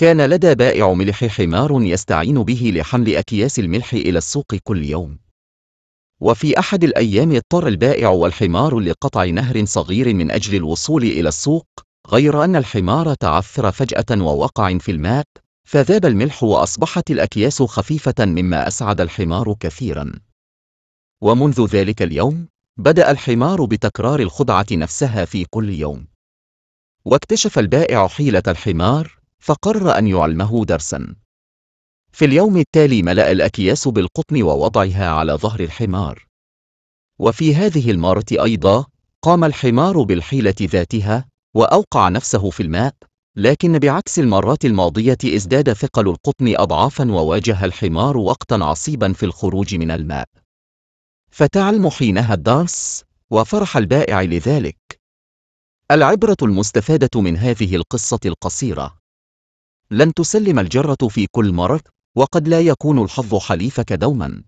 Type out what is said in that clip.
كان لدى بائع ملح حمار يستعين به لحمل أكياس الملح إلى السوق كل يوم وفي أحد الأيام اضطر البائع والحمار لقطع نهر صغير من أجل الوصول إلى السوق غير أن الحمار تعثر فجأة ووقع في الماء فذاب الملح وأصبحت الأكياس خفيفة مما أسعد الحمار كثيرا ومنذ ذلك اليوم بدأ الحمار بتكرار الخدعة نفسها في كل يوم واكتشف البائع حيلة الحمار فقرر أن يعلمه درسا في اليوم التالي ملأ الأكياس بالقطن ووضعها على ظهر الحمار وفي هذه المارة أيضا قام الحمار بالحيلة ذاتها وأوقع نفسه في الماء لكن بعكس المرات الماضية ازداد ثقل القطن أضعافا وواجه الحمار وقتا عصيبا في الخروج من الماء فتعلم حينها الدرس وفرح البائع لذلك العبرة المستفادة من هذه القصة القصيرة لن تسلم الجرة في كل مرة وقد لا يكون الحظ حليفك دوما